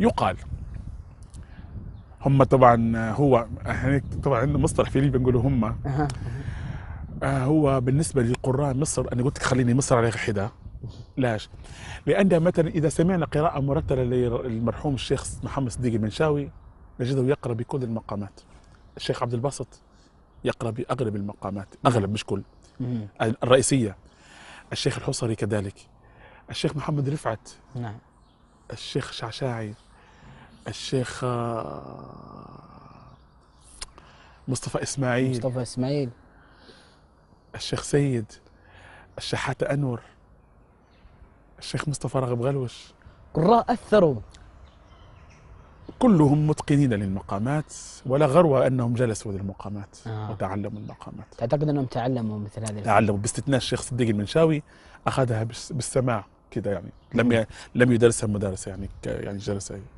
يقال هم طبعا هو احنا يعني طبعا عندنا مصطلح في ليبيا نقولوا هم آه، هو بالنسبه لقراء مصر انا قلت لك خليني مصر على حدا ليش؟ لان مثلا اذا سمعنا قراءه مرتله للمرحوم الشيخ محمد صديق المنشاوي نجده يقرا بكل المقامات الشيخ عبد الباسط يقرا باغلب المقامات اغلب مش كل الرئيسيه الشيخ الحصري كذلك الشيخ محمد رفعت نعم الشيخ شعشاعي الشيخ آه، مصطفى اسماعيل مصطفى اسماعيل الشيخ سيد الشحاتة انور الشيخ مصطفى راغب غلوش قراء اثروا كلهم متقنين للمقامات ولا غروة أنهم جلسوا للمقامات آه. وتعلموا المقامات تعتقد أنهم تعلموا مثل هذه تعلموا باستثناء الشيخ صديق المنشاوي أخذها بالسماع كده يعني لم لم يدرسها المدارس يعني يعني جلسه